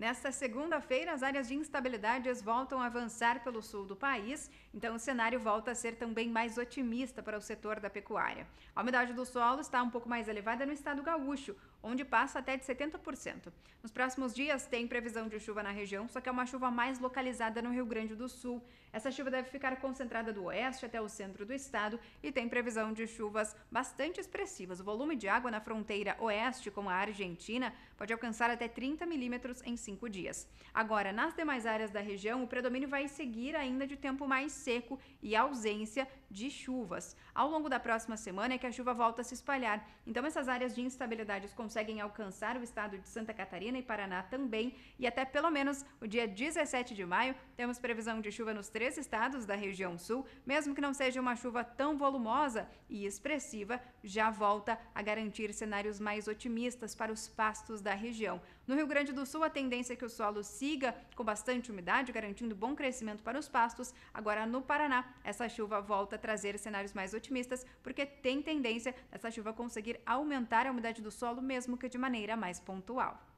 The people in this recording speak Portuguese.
Nesta segunda-feira, as áreas de instabilidades voltam a avançar pelo sul do país, então o cenário volta a ser também mais otimista para o setor da pecuária. A umidade do solo está um pouco mais elevada no estado gaúcho, onde passa até de 70%. Nos próximos dias tem previsão de chuva na região, só que é uma chuva mais localizada no Rio Grande do Sul. Essa chuva deve ficar concentrada do oeste até o centro do estado e tem previsão de chuvas bastante expressivas. O volume de água na fronteira oeste com a Argentina pode alcançar até 30 milímetros em 5 dias. Agora, nas demais áreas da região, o predomínio vai seguir ainda de tempo mais seco e ausência de chuvas. Ao longo da próxima semana é que a chuva volta a se espalhar. Então essas áreas de instabilidade conseguem alcançar o estado de Santa Catarina e Paraná também e até pelo menos o dia 17 de maio temos previsão de chuva nos três estados da região sul, mesmo que não seja uma chuva tão volumosa e expressiva, já volta a garantir cenários mais otimistas para os pastos da região. No Rio Grande do Sul a tendência é que o solo siga com bastante umidade, garantindo bom crescimento para os pastos. Agora no Paraná essa chuva volta trazer cenários mais otimistas, porque tem tendência essa chuva conseguir aumentar a umidade do solo, mesmo que de maneira mais pontual.